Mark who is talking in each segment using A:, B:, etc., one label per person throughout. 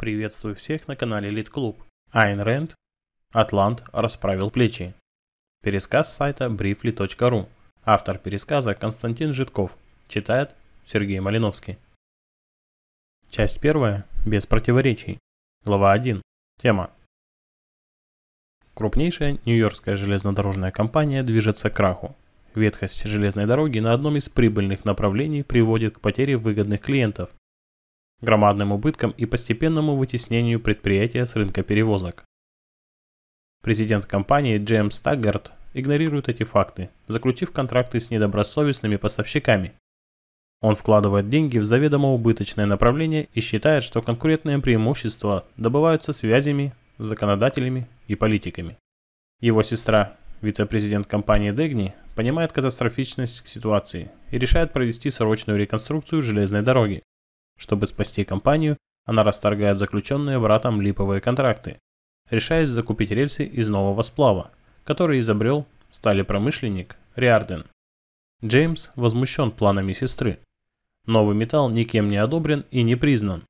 A: Приветствую всех на канале Лид Клуб. Айн Рэнд, Атлант расправил плечи. Пересказ сайта briefly.ru. Автор пересказа Константин Житков. Читает Сергей Малиновский. Часть первая. Без противоречий. Глава 1. Тема. Крупнейшая нью-йоркская железнодорожная компания движется к краху. Ветхость железной дороги на одном из прибыльных направлений приводит к потере выгодных клиентов, громадным убыткам и постепенному вытеснению предприятия с рынка перевозок. Президент компании Джеймс Таггарт игнорирует эти факты, заключив контракты с недобросовестными поставщиками. Он вкладывает деньги в заведомо убыточное направление и считает, что конкурентные преимущества добываются связями с законодателями и политиками. Его сестра, вице-президент компании Дегни, понимает катастрофичность ситуации и решает провести срочную реконструкцию железной дороги. Чтобы спасти компанию, она расторгает заключенные братом липовые контракты, решаясь закупить рельсы из нового сплава, который изобрел сталепромышленник Риарден. Джеймс возмущен планами сестры. Новый металл никем не одобрен и не признан.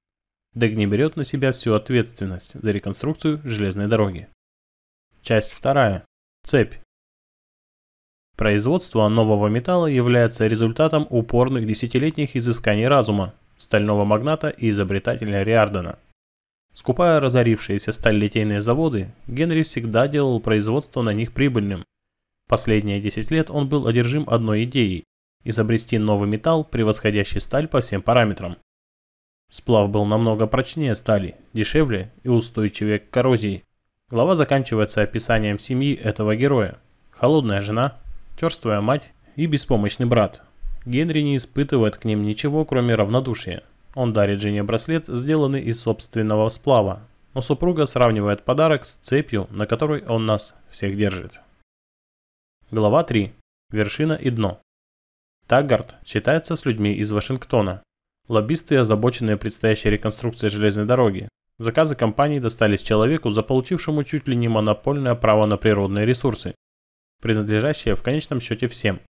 A: Дегни берет на себя всю ответственность за реконструкцию железной дороги. Часть вторая. Цепь. Производство нового металла является результатом упорных десятилетних изысканий разума, стального магната и изобретателя Риардена. Скупая разорившиеся сталь-литейные заводы, Генри всегда делал производство на них прибыльным. Последние 10 лет он был одержим одной идеей – изобрести новый металл, превосходящий сталь по всем параметрам. Сплав был намного прочнее стали, дешевле и устойчивее к коррозии. Глава заканчивается описанием семьи этого героя. Холодная жена, терствая мать и беспомощный брат – Генри не испытывает к ним ничего, кроме равнодушия. Он дарит жене браслет, сделанный из собственного сплава, но супруга сравнивает подарок с цепью, на которой он нас всех держит. Глава 3. Вершина и дно. Таггарт считается с людьми из Вашингтона. Лоббисты, озабоченные предстоящей реконструкцией железной дороги, заказы компании достались человеку, заполучившему чуть ли не монопольное право на природные ресурсы, принадлежащие в конечном счете всем,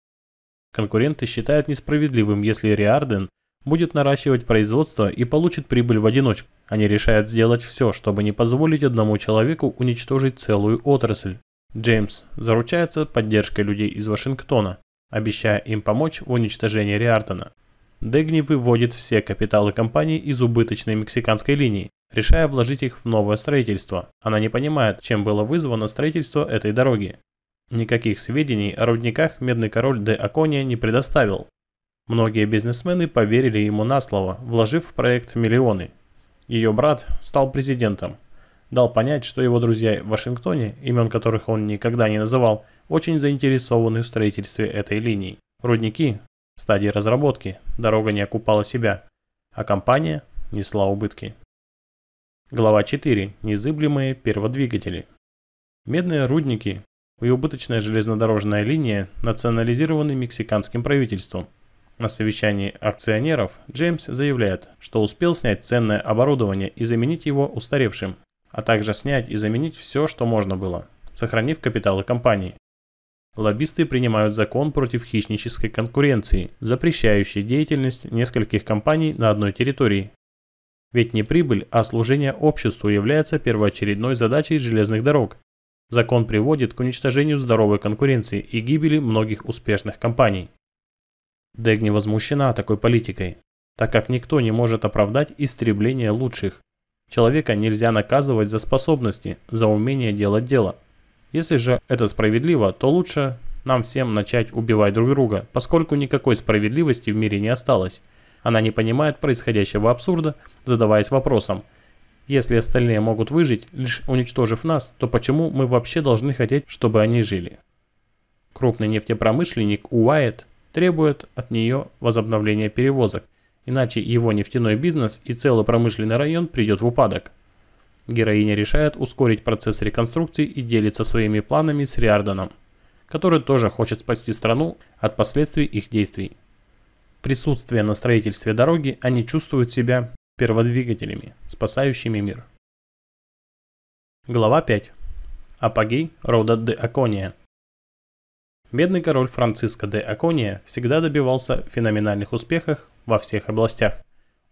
A: Конкуренты считают несправедливым, если Риарден будет наращивать производство и получит прибыль в одиночку. Они решают сделать все, чтобы не позволить одному человеку уничтожить целую отрасль. Джеймс заручается поддержкой людей из Вашингтона, обещая им помочь в уничтожении Риардена. Дегни выводит все капиталы компании из убыточной мексиканской линии, решая вложить их в новое строительство. Она не понимает, чем было вызвано строительство этой дороги. Никаких сведений о рудниках Медный Король де Акония не предоставил. Многие бизнесмены поверили ему на слово, вложив в проект миллионы. Ее брат стал президентом. Дал понять, что его друзья в Вашингтоне, имен которых он никогда не называл, очень заинтересованы в строительстве этой линии. Рудники в стадии разработки, дорога не окупала себя, а компания несла убытки. Глава 4. Незыблемые перводвигатели. Медные рудники и убыточная железнодорожная линия национализированы мексиканским правительством. На совещании акционеров Джеймс заявляет, что успел снять ценное оборудование и заменить его устаревшим, а также снять и заменить все, что можно было, сохранив капиталы компании. Лоббисты принимают закон против хищнической конкуренции, запрещающий деятельность нескольких компаний на одной территории. Ведь не прибыль, а служение обществу является первоочередной задачей железных дорог, Закон приводит к уничтожению здоровой конкуренции и гибели многих успешных компаний. Дегни возмущена такой политикой, так как никто не может оправдать истребление лучших. Человека нельзя наказывать за способности, за умение делать дело. Если же это справедливо, то лучше нам всем начать убивать друг друга, поскольку никакой справедливости в мире не осталось. Она не понимает происходящего абсурда, задаваясь вопросом – если остальные могут выжить, лишь уничтожив нас, то почему мы вообще должны хотеть, чтобы они жили? Крупный нефтепромышленник Уайт требует от нее возобновления перевозок, иначе его нефтяной бизнес и целый промышленный район придет в упадок. Героиня решает ускорить процесс реконструкции и делится своими планами с Риардоном, который тоже хочет спасти страну от последствий их действий. Присутствие на строительстве дороги они чувствуют себя перводвигателями, спасающими мир. Глава 5. Апогей рода де Акония. Бедный король Франциско де Акония всегда добивался феноменальных успехов во всех областях.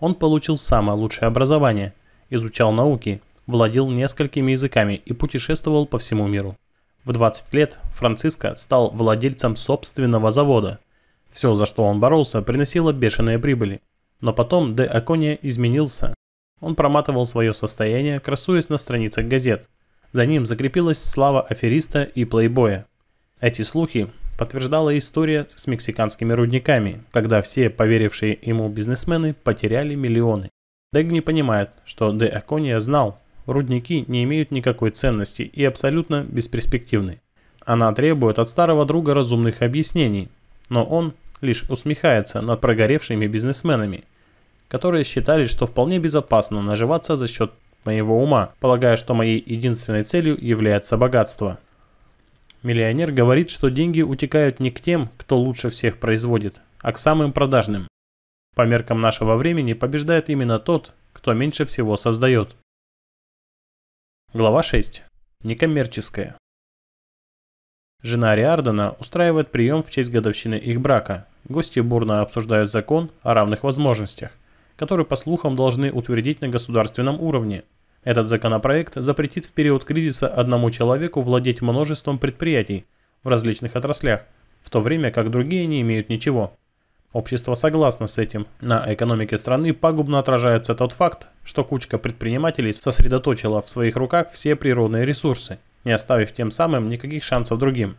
A: Он получил самое лучшее образование, изучал науки, владел несколькими языками и путешествовал по всему миру. В 20 лет Франциско стал владельцем собственного завода. Все, за что он боролся, приносило бешеные прибыли – но потом Де Акония изменился. Он проматывал свое состояние, красуясь на страницах газет. За ним закрепилась слава афериста и плейбоя. Эти слухи подтверждала история с мексиканскими рудниками, когда все поверившие ему бизнесмены потеряли миллионы. Дэг не понимает, что Де Акония знал, рудники не имеют никакой ценности и абсолютно бесперспективны. Она требует от старого друга разумных объяснений, но он лишь усмехается над прогоревшими бизнесменами, которые считали, что вполне безопасно наживаться за счет моего ума, полагая, что моей единственной целью является богатство. Миллионер говорит, что деньги утекают не к тем, кто лучше всех производит, а к самым продажным. По меркам нашего времени побеждает именно тот, кто меньше всего создает. Глава 6. Некоммерческая. Жена Риардена устраивает прием в честь годовщины их брака. Гости бурно обсуждают закон о равных возможностях, который, по слухам, должны утвердить на государственном уровне. Этот законопроект запретит в период кризиса одному человеку владеть множеством предприятий в различных отраслях, в то время как другие не имеют ничего. Общество согласно с этим. На экономике страны пагубно отражается тот факт, что кучка предпринимателей сосредоточила в своих руках все природные ресурсы, не оставив тем самым никаких шансов другим.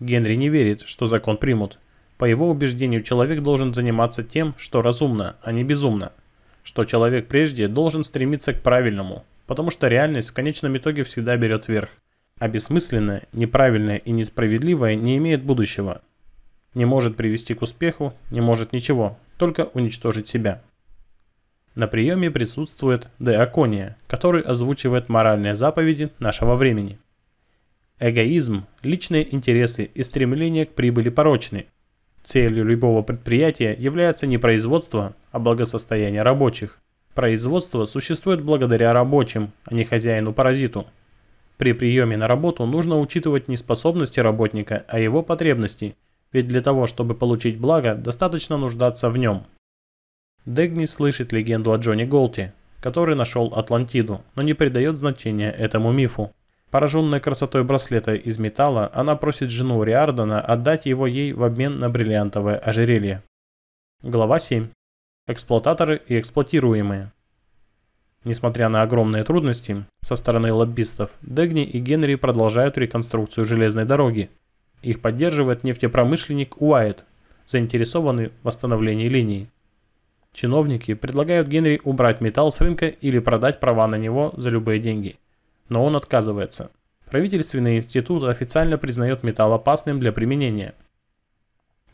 A: Генри не верит, что закон примут. По его убеждению, человек должен заниматься тем, что разумно, а не безумно. Что человек прежде должен стремиться к правильному, потому что реальность в конечном итоге всегда берет верх. А бессмысленное, неправильное и несправедливое не имеет будущего. Не может привести к успеху, не может ничего, только уничтожить себя. На приеме присутствует Деакония, который озвучивает моральные заповеди нашего времени. Эгоизм, личные интересы и стремление к прибыли порочны. Целью любого предприятия является не производство, а благосостояние рабочих. Производство существует благодаря рабочим, а не хозяину-паразиту. При приеме на работу нужно учитывать не способности работника, а его потребности, ведь для того, чтобы получить благо, достаточно нуждаться в нем. Дегни слышит легенду о Джонни Голте, который нашел Атлантиду, но не придает значения этому мифу. Пораженная красотой браслета из металла, она просит жену Риардена отдать его ей в обмен на бриллиантовое ожерелье. Глава 7. Эксплуататоры и эксплуатируемые. Несмотря на огромные трудности со стороны лоббистов, Дегни и Генри продолжают реконструкцию железной дороги. Их поддерживает нефтепромышленник Уайт, заинтересованный в восстановлении линии. Чиновники предлагают Генри убрать металл с рынка или продать права на него за любые деньги – но он отказывается. Правительственный институт официально признает металл опасным для применения.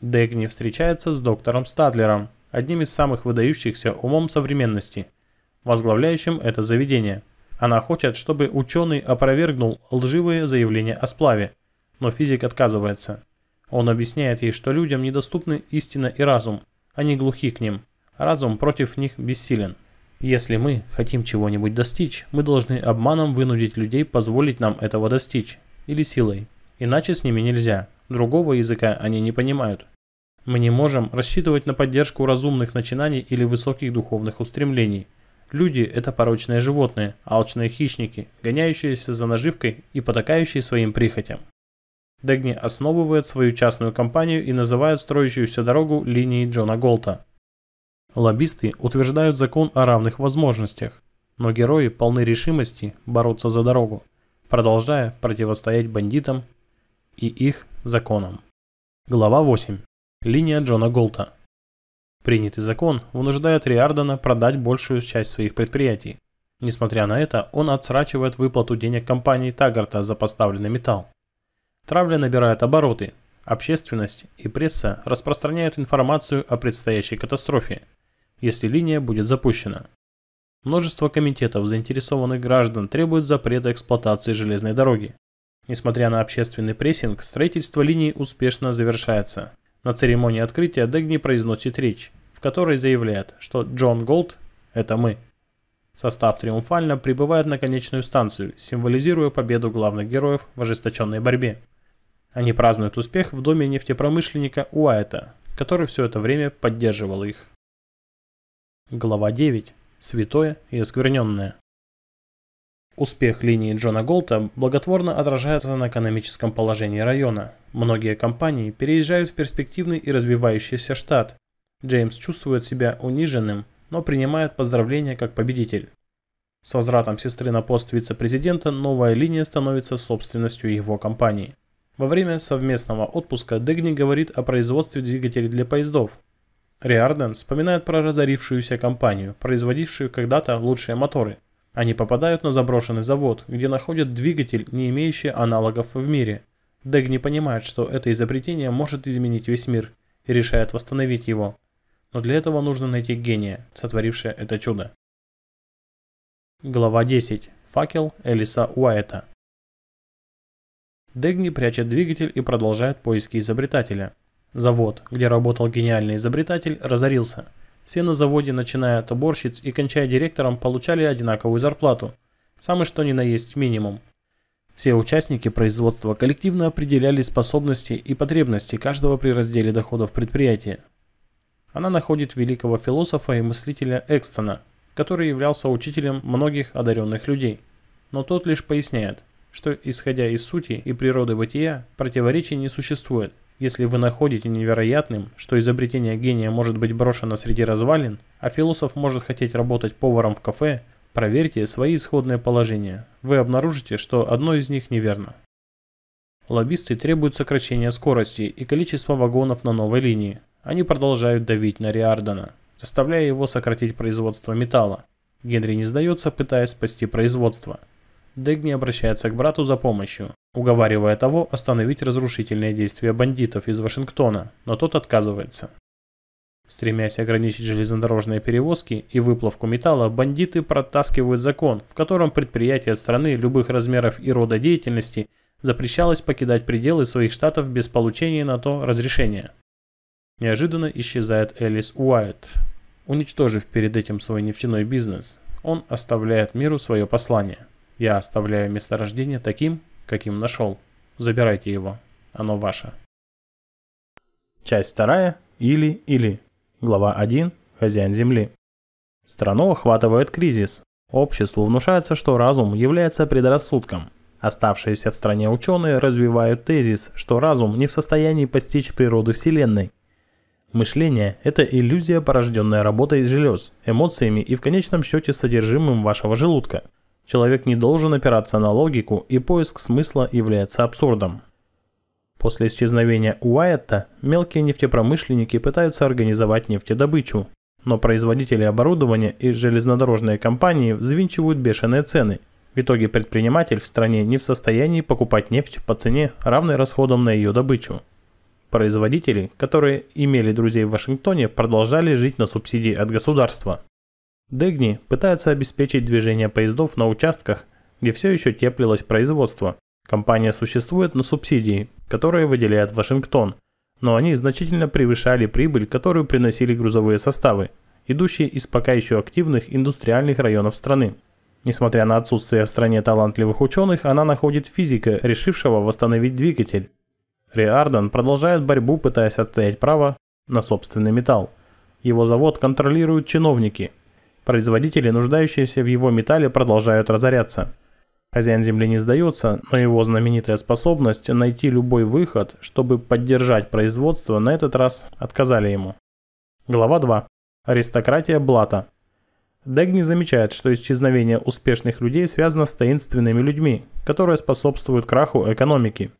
A: Дегни встречается с доктором Стадлером, одним из самых выдающихся умом современности, возглавляющим это заведение. Она хочет, чтобы ученый опровергнул лживые заявления о сплаве, но физик отказывается. Он объясняет ей, что людям недоступны истина и разум, они а глухи к ним, разум против них бессилен. Если мы хотим чего-нибудь достичь, мы должны обманом вынудить людей позволить нам этого достичь, или силой. Иначе с ними нельзя, другого языка они не понимают. Мы не можем рассчитывать на поддержку разумных начинаний или высоких духовных устремлений. Люди – это порочные животные, алчные хищники, гоняющиеся за наживкой и потакающие своим прихотям. Дегни основывает свою частную компанию и называет строящуюся дорогу линией Джона Голта – Лоббисты утверждают закон о равных возможностях, но герои полны решимости бороться за дорогу, продолжая противостоять бандитам и их законам. Глава 8. Линия Джона Голта. Принятый закон вынуждает Риардена продать большую часть своих предприятий. Несмотря на это, он отсрачивает выплату денег компании Таггарта за поставленный металл. Травля набирает обороты, общественность и пресса распространяют информацию о предстоящей катастрофе – если линия будет запущена. Множество комитетов заинтересованных граждан требуют запрета эксплуатации железной дороги. Несмотря на общественный прессинг, строительство линии успешно завершается. На церемонии открытия Дегни произносит речь, в которой заявляет, что Джон Голд – это мы. Состав триумфально прибывает на конечную станцию, символизируя победу главных героев в ожесточенной борьбе. Они празднуют успех в доме нефтепромышленника Уайта, который все это время поддерживал их. Глава 9. Святое и оскверненное. Успех линии Джона Голта благотворно отражается на экономическом положении района. Многие компании переезжают в перспективный и развивающийся штат. Джеймс чувствует себя униженным, но принимает поздравления как победитель. С возвратом сестры на пост вице-президента новая линия становится собственностью его компании. Во время совместного отпуска Дегни говорит о производстве двигателей для поездов – Риарден вспоминает про разорившуюся компанию, производившую когда-то лучшие моторы. Они попадают на заброшенный завод, где находят двигатель, не имеющий аналогов в мире. Дэг не понимает, что это изобретение может изменить весь мир, и решает восстановить его. Но для этого нужно найти гения, сотворившее это чудо. Глава 10. Факел Элиса Уайта. Дегни прячет двигатель и продолжает поиски изобретателя – Завод, где работал гениальный изобретатель, разорился. Все на заводе, начиная от уборщиц и кончая директором, получали одинаковую зарплату. Самый что ни на есть минимум. Все участники производства коллективно определяли способности и потребности каждого при разделе доходов предприятия. Она находит великого философа и мыслителя Экстона, который являлся учителем многих одаренных людей. Но тот лишь поясняет, что исходя из сути и природы бытия, противоречий не существует. Если вы находите невероятным, что изобретение гения может быть брошено среди развалин, а философ может хотеть работать поваром в кафе, проверьте свои исходные положения. Вы обнаружите, что одно из них неверно. Лоббисты требуют сокращения скорости и количества вагонов на новой линии. Они продолжают давить на Риардона, заставляя его сократить производство металла. Генри не сдается, пытаясь спасти производство. Дегни обращается к брату за помощью, уговаривая того остановить разрушительные действия бандитов из Вашингтона, но тот отказывается. Стремясь ограничить железнодорожные перевозки и выплавку металла, бандиты протаскивают закон, в котором предприятия страны любых размеров и рода деятельности запрещалось покидать пределы своих штатов без получения на то разрешения. Неожиданно исчезает Элис Уайт, уничтожив перед этим свой нефтяной бизнес. Он оставляет миру свое послание. Я оставляю месторождение таким, каким нашел. Забирайте его. Оно ваше. Часть вторая. Или-или. Глава 1. Хозяин земли. Страну охватывает кризис. Обществу внушается, что разум является предрассудком. Оставшиеся в стране ученые развивают тезис, что разум не в состоянии постичь природу Вселенной. Мышление – это иллюзия, порожденная работой желез, эмоциями и в конечном счете содержимым вашего желудка – Человек не должен опираться на логику, и поиск смысла является абсурдом. После исчезновения Уайетта мелкие нефтепромышленники пытаются организовать нефтедобычу, но производители оборудования и железнодорожные компании взвинчивают бешеные цены. В итоге предприниматель в стране не в состоянии покупать нефть по цене, равной расходам на ее добычу. Производители, которые имели друзей в Вашингтоне, продолжали жить на субсидии от государства. Дегни пытается обеспечить движение поездов на участках, где все еще теплилось производство. Компания существует на субсидии, которые выделяет Вашингтон, но они значительно превышали прибыль, которую приносили грузовые составы, идущие из пока еще активных индустриальных районов страны. Несмотря на отсутствие в стране талантливых ученых, она находит физика, решившего восстановить двигатель. Риарден продолжает борьбу, пытаясь отстоять право на собственный металл. Его завод контролируют чиновники – Производители, нуждающиеся в его металле, продолжают разоряться. Хозяин земли не сдается, но его знаменитая способность найти любой выход, чтобы поддержать производство, на этот раз отказали ему. Глава 2. Аристократия Блата. Дегни замечает, что исчезновение успешных людей связано с таинственными людьми, которые способствуют краху экономики.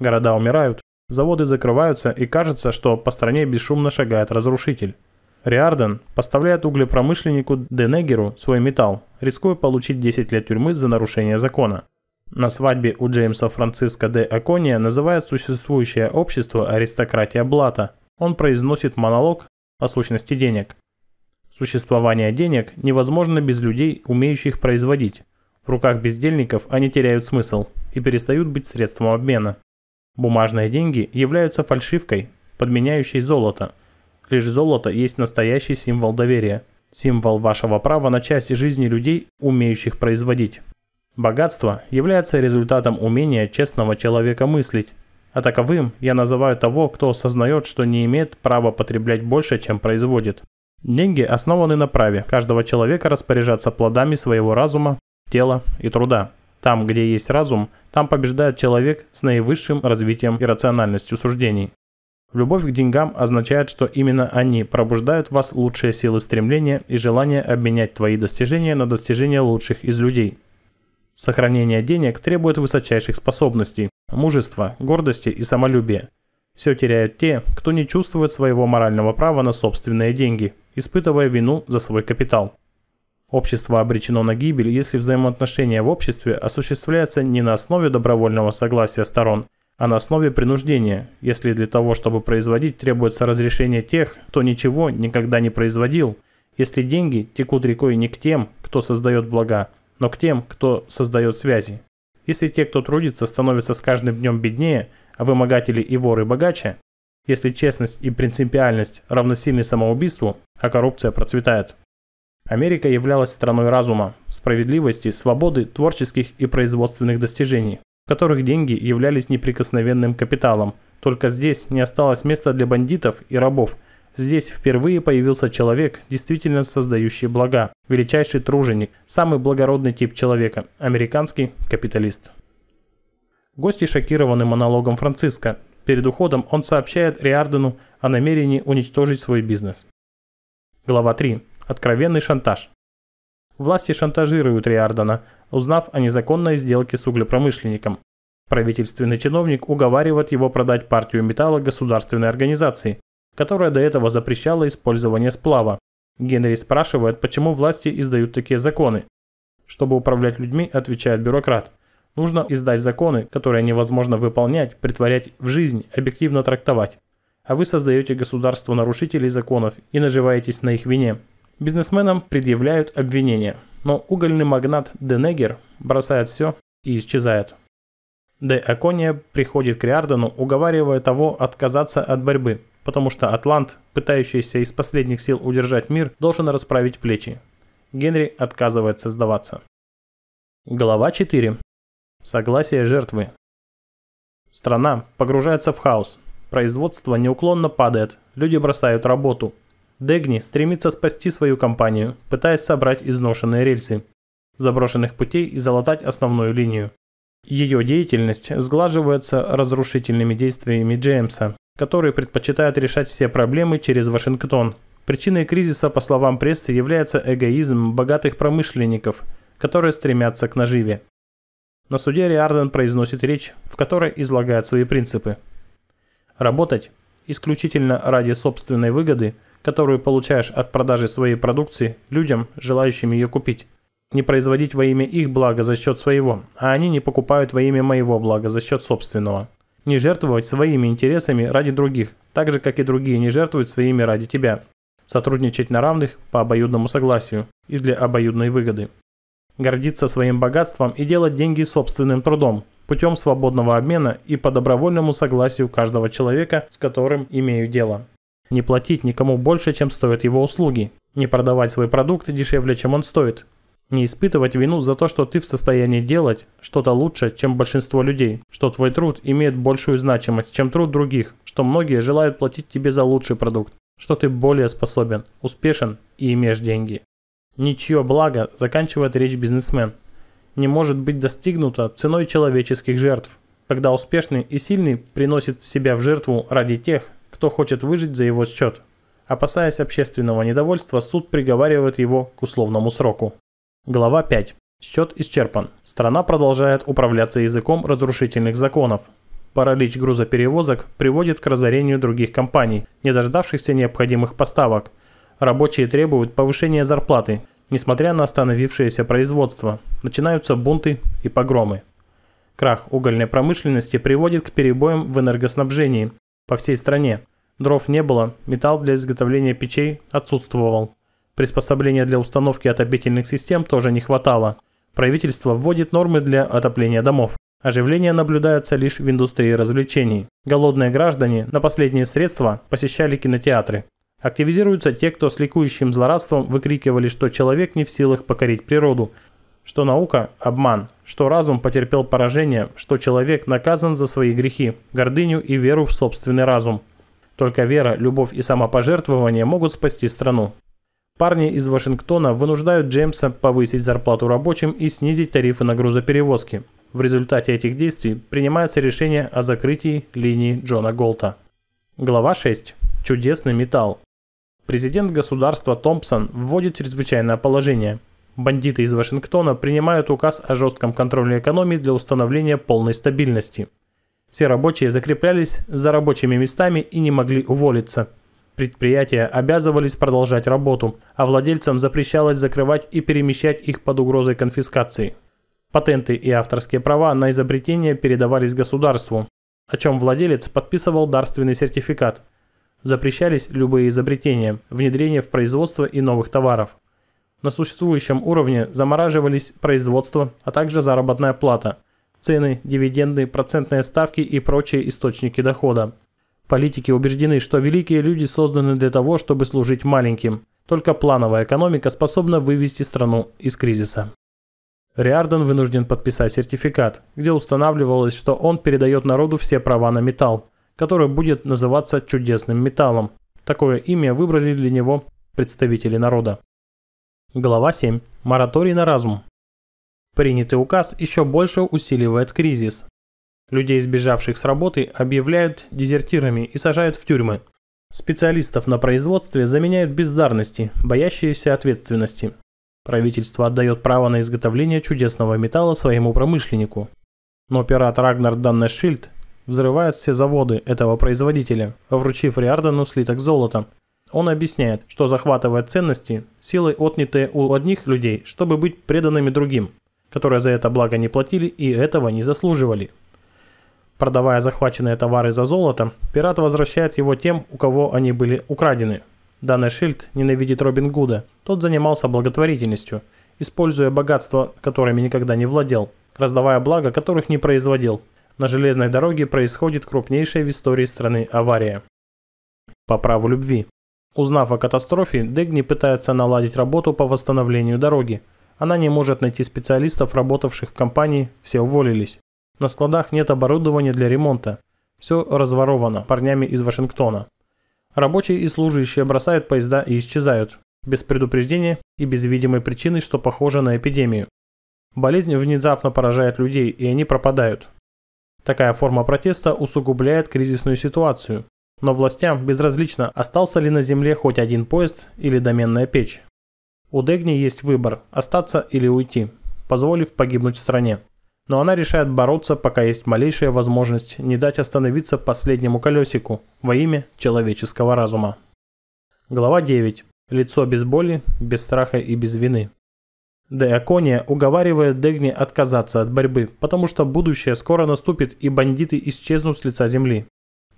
A: Города умирают, заводы закрываются и кажется, что по стране бесшумно шагает разрушитель. Риарден поставляет углепромышленнику Денегеру свой металл, рискуя получить 10 лет тюрьмы за нарушение закона. На свадьбе у Джеймса Франциска де Акония называет существующее общество аристократия Блата. Он произносит монолог о сущности денег. Существование денег невозможно без людей, умеющих производить. В руках бездельников они теряют смысл и перестают быть средством обмена. Бумажные деньги являются фальшивкой, подменяющей золото, лишь золото есть настоящий символ доверия, символ вашего права на части жизни людей, умеющих производить. Богатство является результатом умения честного человека мыслить, а таковым я называю того, кто осознает, что не имеет права потреблять больше, чем производит. Деньги основаны на праве каждого человека распоряжаться плодами своего разума, тела и труда. Там, где есть разум, там побеждает человек с наивысшим развитием и рациональностью суждений. Любовь к деньгам означает, что именно они пробуждают в вас лучшие силы стремления и желание обменять твои достижения на достижения лучших из людей. Сохранение денег требует высочайших способностей, мужества, гордости и самолюбия. Все теряют те, кто не чувствует своего морального права на собственные деньги, испытывая вину за свой капитал. Общество обречено на гибель, если взаимоотношения в обществе осуществляются не на основе добровольного согласия сторон – а на основе принуждения, если для того, чтобы производить, требуется разрешение тех, кто ничего никогда не производил, если деньги текут рекой не к тем, кто создает блага, но к тем, кто создает связи. Если те, кто трудится, становятся с каждым днем беднее, а вымогатели и воры богаче, если честность и принципиальность равносильны самоубийству, а коррупция процветает. Америка являлась страной разума, справедливости, свободы, творческих и производственных достижений в которых деньги являлись неприкосновенным капиталом. Только здесь не осталось места для бандитов и рабов. Здесь впервые появился человек, действительно создающий блага, величайший труженик, самый благородный тип человека, американский капиталист. Гости шокированы монологом Франциска. Перед уходом он сообщает Риардену о намерении уничтожить свой бизнес. Глава 3. Откровенный шантаж. Власти шантажируют Риардона, узнав о незаконной сделке с углепромышленником. Правительственный чиновник уговаривает его продать партию металла государственной организации, которая до этого запрещала использование сплава. Генри спрашивает, почему власти издают такие законы. Чтобы управлять людьми, отвечает бюрократ. Нужно издать законы, которые невозможно выполнять, притворять в жизнь, объективно трактовать. А вы создаете государство нарушителей законов и наживаетесь на их вине. Бизнесменам предъявляют обвинения, но угольный магнат Денегер бросает все и исчезает. Де Акония приходит к Риардену, уговаривая того отказаться от борьбы, потому что Атлант, пытающийся из последних сил удержать мир, должен расправить плечи. Генри отказывается сдаваться. Глава 4. Согласие жертвы. Страна погружается в хаос. Производство неуклонно падает, люди бросают работу, Дегни стремится спасти свою компанию, пытаясь собрать изношенные рельсы, заброшенных путей и залатать основную линию. Ее деятельность сглаживается разрушительными действиями Джеймса, который предпочитает решать все проблемы через Вашингтон. Причиной кризиса, по словам прессы, является эгоизм богатых промышленников, которые стремятся к наживе. На суде Риарден произносит речь, в которой излагает свои принципы. Работать исключительно ради собственной выгоды – которую получаешь от продажи своей продукции людям, желающим ее купить. Не производить во имя их блага за счет своего, а они не покупают во имя моего блага за счет собственного. Не жертвовать своими интересами ради других, так же как и другие не жертвуют своими ради тебя. Сотрудничать на равных по обоюдному согласию и для обоюдной выгоды. Гордиться своим богатством и делать деньги собственным трудом, путем свободного обмена и по добровольному согласию каждого человека, с которым имею дело не платить никому больше, чем стоят его услуги, не продавать свой продукт дешевле, чем он стоит, не испытывать вину за то, что ты в состоянии делать что-то лучше, чем большинство людей, что твой труд имеет большую значимость, чем труд других, что многие желают платить тебе за лучший продукт, что ты более способен, успешен и имеешь деньги. Ничье благо, заканчивает речь бизнесмен, не может быть достигнуто ценой человеческих жертв, когда успешный и сильный приносит себя в жертву ради тех, кто хочет выжить за его счет. Опасаясь общественного недовольства, суд приговаривает его к условному сроку. Глава 5. Счет исчерпан. Страна продолжает управляться языком разрушительных законов. Паралич грузоперевозок приводит к разорению других компаний, не дождавшихся необходимых поставок. Рабочие требуют повышения зарплаты, несмотря на остановившееся производство. Начинаются бунты и погромы. Крах угольной промышленности приводит к перебоям в энергоснабжении, по всей стране. Дров не было, металл для изготовления печей отсутствовал. Приспособления для установки отопительных систем тоже не хватало. Правительство вводит нормы для отопления домов. Оживление наблюдается лишь в индустрии развлечений. Голодные граждане на последние средства посещали кинотеатры. Активизируются те, кто с ликующим злорадством выкрикивали, что человек не в силах покорить природу – что наука – обман, что разум потерпел поражение, что человек наказан за свои грехи, гордыню и веру в собственный разум. Только вера, любовь и самопожертвование могут спасти страну. Парни из Вашингтона вынуждают Джеймса повысить зарплату рабочим и снизить тарифы на грузоперевозки. В результате этих действий принимается решение о закрытии линии Джона Голта. Глава 6. Чудесный металл. Президент государства Томпсон вводит чрезвычайное положение – бандиты из Вашингтона принимают указ о жестком контроле экономии для установления полной стабильности. Все рабочие закреплялись за рабочими местами и не могли уволиться. Предприятия обязывались продолжать работу, а владельцам запрещалось закрывать и перемещать их под угрозой конфискации. Патенты и авторские права на изобретение передавались государству, о чем владелец подписывал дарственный сертификат. Запрещались любые изобретения, внедрение в производство и новых товаров. На существующем уровне замораживались производство, а также заработная плата, цены, дивиденды, процентные ставки и прочие источники дохода. Политики убеждены, что великие люди созданы для того, чтобы служить маленьким. Только плановая экономика способна вывести страну из кризиса. Риарден вынужден подписать сертификат, где устанавливалось, что он передает народу все права на металл, который будет называться чудесным металлом. Такое имя выбрали для него представители народа. Глава 7. Мораторий на разум. Принятый указ еще больше усиливает кризис. Людей, сбежавших с работы, объявляют дезертирами и сажают в тюрьмы. Специалистов на производстве заменяют бездарности, боящиеся ответственности. Правительство отдает право на изготовление чудесного металла своему промышленнику. Но пират Рагнар Даннешильд взрывает все заводы этого производителя, вручив Риардану слиток золота, он объясняет, что захватывает ценности, силой отнятые у одних людей, чтобы быть преданными другим, которые за это благо не платили и этого не заслуживали. Продавая захваченные товары за золото, пират возвращает его тем, у кого они были украдены. Данный Шильд ненавидит Робин Гуда. Тот занимался благотворительностью, используя богатства, которыми никогда не владел, раздавая блага, которых не производил. На железной дороге происходит крупнейшая в истории страны авария. По праву любви. Узнав о катастрофе, Дегни пытается наладить работу по восстановлению дороги. Она не может найти специалистов, работавших в компании, все уволились. На складах нет оборудования для ремонта. Все разворовано парнями из Вашингтона. Рабочие и служащие бросают поезда и исчезают. Без предупреждения и без видимой причины, что похоже на эпидемию. Болезнь внезапно поражает людей, и они пропадают. Такая форма протеста усугубляет кризисную ситуацию но властям безразлично, остался ли на земле хоть один поезд или доменная печь. У Дегни есть выбор – остаться или уйти, позволив погибнуть стране. Но она решает бороться, пока есть малейшая возможность не дать остановиться последнему колесику во имя человеческого разума. Глава 9. Лицо без боли, без страха и без вины. Деакония уговаривает Дегни отказаться от борьбы, потому что будущее скоро наступит и бандиты исчезнут с лица земли.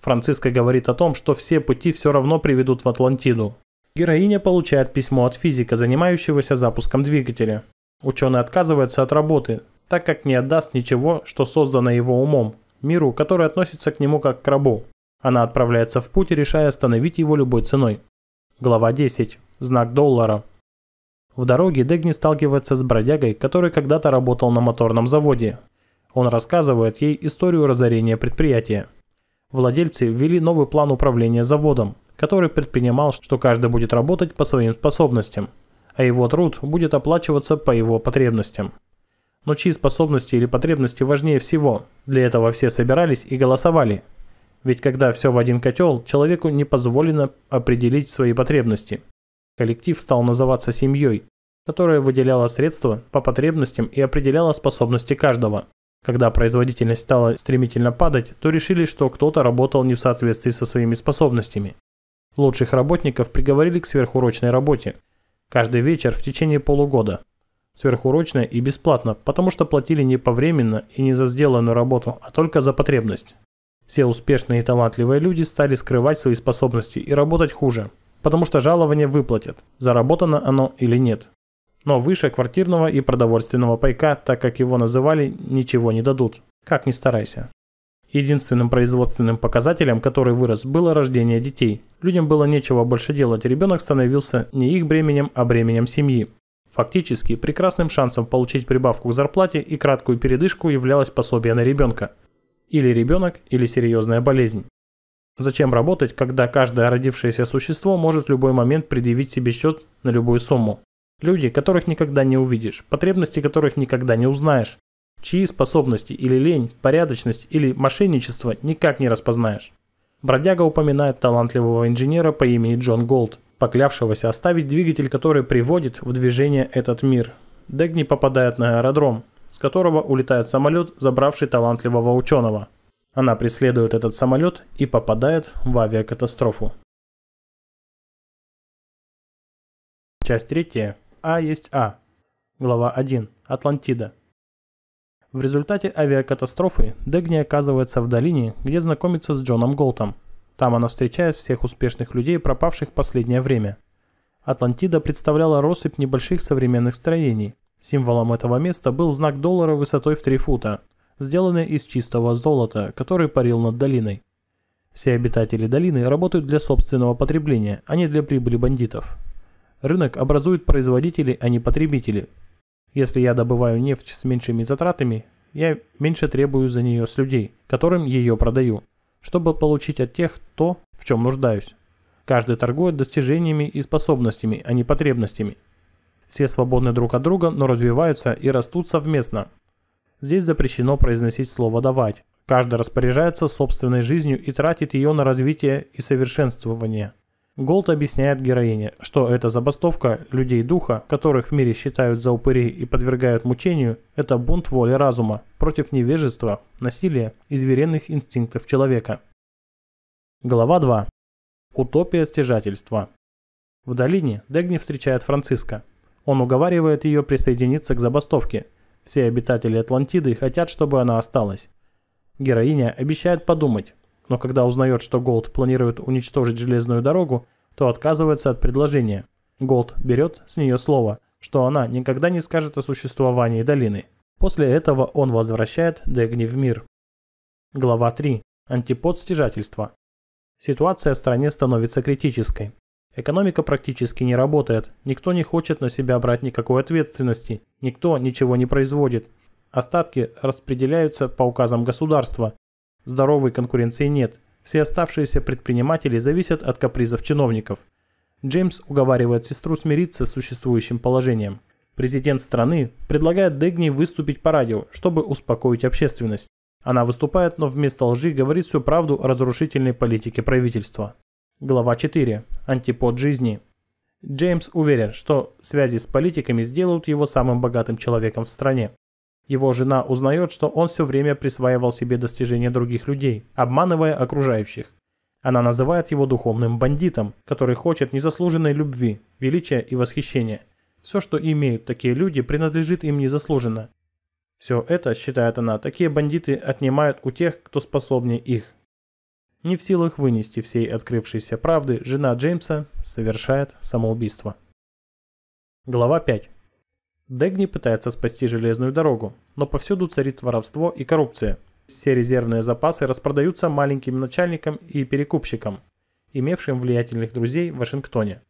A: Франциска говорит о том, что все пути все равно приведут в Атлантиду. Героиня получает письмо от физика, занимающегося запуском двигателя. Ученый отказывается от работы, так как не отдаст ничего, что создано его умом, миру, который относится к нему как к рабу. Она отправляется в путь, решая остановить его любой ценой. Глава 10. Знак доллара. В дороге Дегни сталкивается с бродягой, который когда-то работал на моторном заводе. Он рассказывает ей историю разорения предприятия владельцы ввели новый план управления заводом, который предпринимал, что каждый будет работать по своим способностям, а его труд будет оплачиваться по его потребностям. Но чьи способности или потребности важнее всего? Для этого все собирались и голосовали. Ведь когда все в один котел, человеку не позволено определить свои потребности. Коллектив стал называться семьей, которая выделяла средства по потребностям и определяла способности каждого. Когда производительность стала стремительно падать, то решили, что кто-то работал не в соответствии со своими способностями. Лучших работников приговорили к сверхурочной работе. Каждый вечер в течение полугода. Сверхурочная и бесплатно, потому что платили не повременно и не за сделанную работу, а только за потребность. Все успешные и талантливые люди стали скрывать свои способности и работать хуже, потому что жалование выплатят, заработано оно или нет. Но выше квартирного и продовольственного пайка, так как его называли, ничего не дадут. Как ни старайся. Единственным производственным показателем, который вырос, было рождение детей. Людям было нечего больше делать, ребенок становился не их бременем, а бременем семьи. Фактически, прекрасным шансом получить прибавку к зарплате и краткую передышку являлось пособие на ребенка. Или ребенок, или серьезная болезнь. Зачем работать, когда каждое родившееся существо может в любой момент предъявить себе счет на любую сумму? Люди, которых никогда не увидишь, потребности которых никогда не узнаешь, чьи способности или лень, порядочность или мошенничество никак не распознаешь. Бродяга упоминает талантливого инженера по имени Джон Голд, поклявшегося оставить двигатель, который приводит в движение этот мир. Дегни попадает на аэродром, с которого улетает самолет, забравший талантливого ученого. Она преследует этот самолет и попадает в авиакатастрофу. Часть третья. А есть А. Глава 1. Атлантида. В результате авиакатастрофы Дегни оказывается в долине, где знакомится с Джоном Голтом. Там она встречает всех успешных людей, пропавших последнее время. Атлантида представляла россыпь небольших современных строений. Символом этого места был знак доллара высотой в 3 фута, сделанный из чистого золота, который парил над долиной. Все обитатели долины работают для собственного потребления, а не для прибыли бандитов. Рынок образуют производители, а не потребители. Если я добываю нефть с меньшими затратами, я меньше требую за нее с людей, которым ее продаю, чтобы получить от тех то, в чем нуждаюсь. Каждый торгует достижениями и способностями, а не потребностями. Все свободны друг от друга, но развиваются и растут совместно. Здесь запрещено произносить слово «давать». Каждый распоряжается собственной жизнью и тратит ее на развитие и совершенствование – Голд объясняет героине, что эта забастовка людей духа, которых в мире считают за упыри и подвергают мучению, это бунт воли разума против невежества, насилия и зверенных инстинктов человека. Глава 2. Утопия стяжательства. В долине Дегни встречает Франциска. Он уговаривает ее присоединиться к забастовке. Все обитатели Атлантиды хотят, чтобы она осталась. Героиня обещает подумать, но когда узнает, что Голд планирует уничтожить железную дорогу, то отказывается от предложения. Голд берет с нее слово, что она никогда не скажет о существовании долины. После этого он возвращает Дегни в мир. Глава 3. Антипод стяжательства. Ситуация в стране становится критической. Экономика практически не работает, никто не хочет на себя брать никакой ответственности, никто ничего не производит. Остатки распределяются по указам государства, Здоровой конкуренции нет. Все оставшиеся предприниматели зависят от капризов чиновников. Джеймс уговаривает сестру смириться с существующим положением. Президент страны предлагает Дегни выступить по радио, чтобы успокоить общественность. Она выступает, но вместо лжи говорит всю правду о разрушительной политике правительства. Глава 4. Антипод жизни. Джеймс уверен, что связи с политиками сделают его самым богатым человеком в стране. Его жена узнает, что он все время присваивал себе достижения других людей, обманывая окружающих. Она называет его духовным бандитом, который хочет незаслуженной любви, величия и восхищения. Все, что имеют такие люди, принадлежит им незаслуженно. Все это, считает она, такие бандиты отнимают у тех, кто способнее их. Не в силах вынести всей открывшейся правды, жена Джеймса совершает самоубийство. Глава 5. Дегни пытается спасти железную дорогу, но повсюду царит воровство и коррупция. Все резервные запасы распродаются маленьким начальникам и перекупщикам, имевшим влиятельных друзей в Вашингтоне.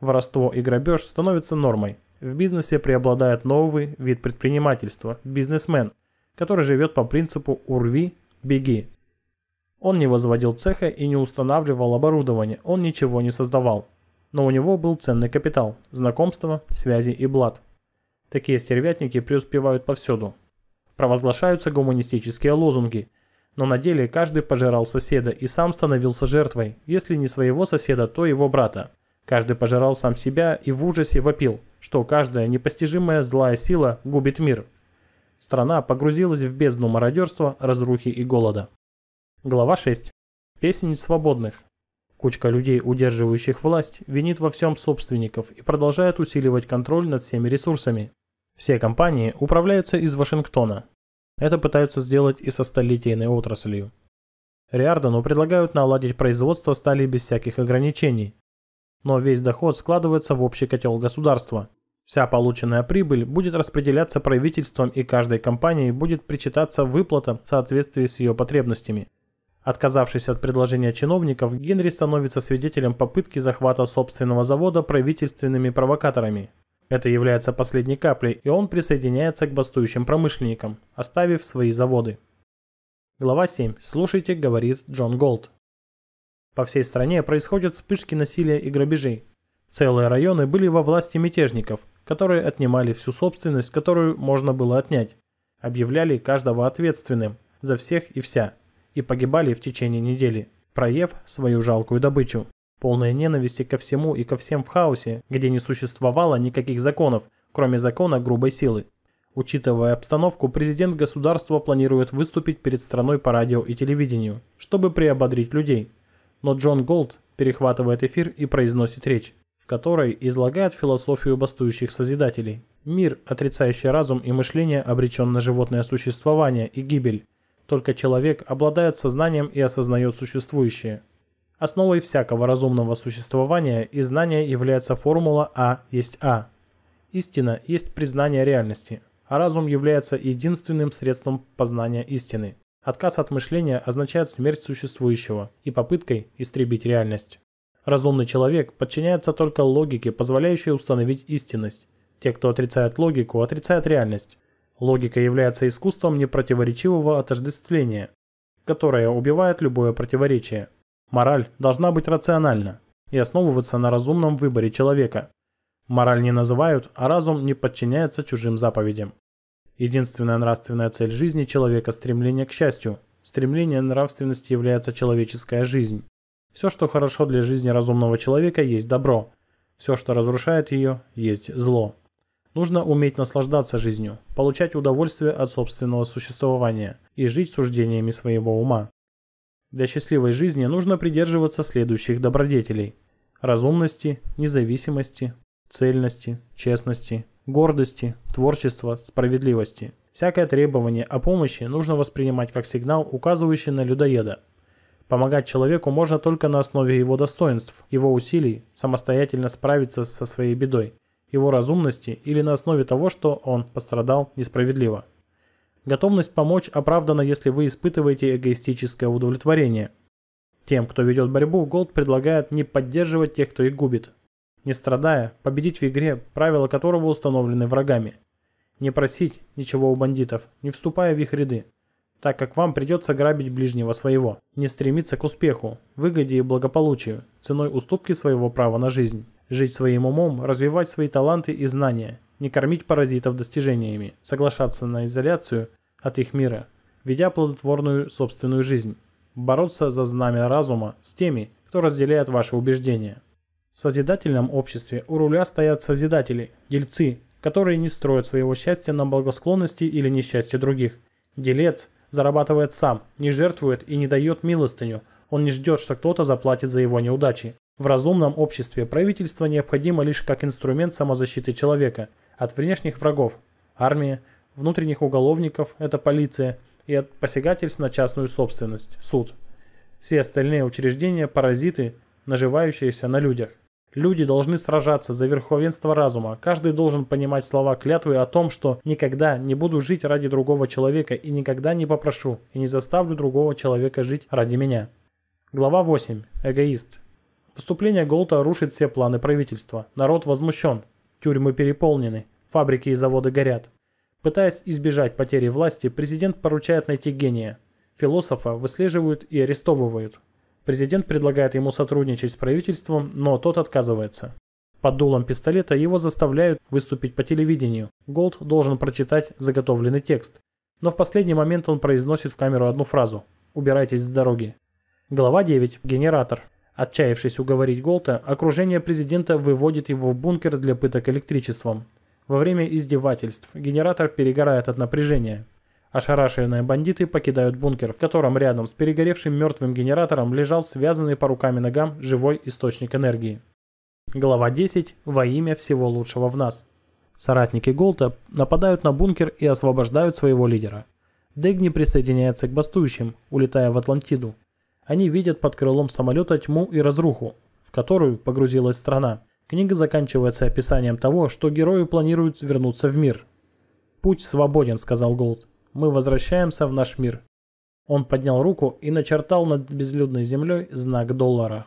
A: Воровство и грабеж становятся нормой. В бизнесе преобладает новый вид предпринимательства – бизнесмен, который живет по принципу «урви, беги». Он не возводил цеха и не устанавливал оборудование, он ничего не создавал. Но у него был ценный капитал – знакомства, связи и блат – Такие стервятники преуспевают повсюду. Провозглашаются гуманистические лозунги, но на деле каждый пожирал соседа и сам становился жертвой, если не своего соседа, то его брата. Каждый пожирал сам себя и в ужасе вопил, что каждая непостижимая злая сила губит мир. Страна погрузилась в бездну мародерства, разрухи и голода. Глава 6. Песнь свободных. Кучка людей, удерживающих власть, винит во всем собственников и продолжает усиливать контроль над всеми ресурсами. Все компании управляются из Вашингтона. Это пытаются сделать и со столитейной отраслью. Риордану предлагают наладить производство стали без всяких ограничений. Но весь доход складывается в общий котел государства. Вся полученная прибыль будет распределяться правительством и каждой компании будет причитаться выплата в соответствии с ее потребностями. Отказавшись от предложения чиновников, Генри становится свидетелем попытки захвата собственного завода правительственными провокаторами, это является последней каплей, и он присоединяется к бастующим промышленникам, оставив свои заводы. Глава 7. Слушайте, говорит Джон Голд. По всей стране происходят вспышки насилия и грабежей. Целые районы были во власти мятежников, которые отнимали всю собственность, которую можно было отнять. Объявляли каждого ответственным за всех и вся, и погибали в течение недели, проев свою жалкую добычу полная ненависти ко всему и ко всем в хаосе, где не существовало никаких законов, кроме закона грубой силы. Учитывая обстановку, президент государства планирует выступить перед страной по радио и телевидению, чтобы приободрить людей. Но Джон Голд перехватывает эфир и произносит речь, в которой излагает философию бастующих Созидателей. Мир, отрицающий разум и мышление, обречен на животное существование и гибель. Только человек обладает сознанием и осознает существующее. Основой всякого разумного существования и знания является формула А есть А. Истина есть признание реальности, а разум является единственным средством познания истины. Отказ от мышления означает смерть существующего и попыткой истребить реальность. Разумный человек подчиняется только логике, позволяющей установить истинность. Те, кто отрицает логику, отрицают реальность. Логика является искусством непротиворечивого отождествления, которое убивает любое противоречие – Мораль должна быть рациональна и основываться на разумном выборе человека. Мораль не называют, а разум не подчиняется чужим заповедям. Единственная нравственная цель жизни человека – стремление к счастью. Стремление нравственности является человеческая жизнь. Все, что хорошо для жизни разумного человека, есть добро. Все, что разрушает ее, есть зло. Нужно уметь наслаждаться жизнью, получать удовольствие от собственного существования и жить суждениями своего ума. Для счастливой жизни нужно придерживаться следующих добродетелей. Разумности, независимости, цельности, честности, гордости, творчества, справедливости. Всякое требование о помощи нужно воспринимать как сигнал, указывающий на людоеда. Помогать человеку можно только на основе его достоинств, его усилий самостоятельно справиться со своей бедой, его разумности или на основе того, что он пострадал несправедливо. Готовность помочь оправдана, если вы испытываете эгоистическое удовлетворение. Тем, кто ведет борьбу, Голд предлагает не поддерживать тех, кто их губит. Не страдая, победить в игре, правила которого установлены врагами. Не просить ничего у бандитов, не вступая в их ряды, так как вам придется грабить ближнего своего. Не стремиться к успеху, выгоде и благополучию, ценой уступки своего права на жизнь. Жить своим умом, развивать свои таланты и знания, не кормить паразитов достижениями, соглашаться на изоляцию – от их мира, ведя плодотворную собственную жизнь, бороться за знамя разума с теми, кто разделяет ваши убеждения. В созидательном обществе у руля стоят созидатели, дельцы, которые не строят своего счастья на благосклонности или несчастье других. Делец зарабатывает сам, не жертвует и не дает милостыню, он не ждет, что кто-то заплатит за его неудачи. В разумном обществе правительство необходимо лишь как инструмент самозащиты человека от внешних врагов – армия, внутренних уголовников – это полиция, и от посягательств на частную собственность – суд. Все остальные учреждения – паразиты, наживающиеся на людях. Люди должны сражаться за верховенство разума. Каждый должен понимать слова клятвы о том, что «никогда не буду жить ради другого человека и никогда не попрошу и не заставлю другого человека жить ради меня». Глава 8. Эгоист. Поступление Голта рушит все планы правительства. Народ возмущен. Тюрьмы переполнены. Фабрики и заводы горят. Пытаясь избежать потери власти, президент поручает найти гения. Философа выслеживают и арестовывают. Президент предлагает ему сотрудничать с правительством, но тот отказывается. Под дулом пистолета его заставляют выступить по телевидению. Голд должен прочитать заготовленный текст. Но в последний момент он произносит в камеру одну фразу «Убирайтесь с дороги». Глава 9. Генератор. Отчаявшись уговорить Голта, окружение президента выводит его в бункер для пыток электричеством. Во время издевательств генератор перегорает от напряжения. Ошарашенные бандиты покидают бункер, в котором рядом с перегоревшим мертвым генератором лежал связанный по рукам и ногам живой источник энергии. Глава 10. Во имя всего лучшего в нас. Соратники Голта нападают на бункер и освобождают своего лидера. Дегни присоединяется к бастующим, улетая в Атлантиду. Они видят под крылом самолета тьму и разруху, в которую погрузилась страна. Книга заканчивается описанием того, что герои планируют вернуться в мир. «Путь свободен», — сказал Голд. «Мы возвращаемся в наш мир». Он поднял руку и начертал над безлюдной землей знак доллара.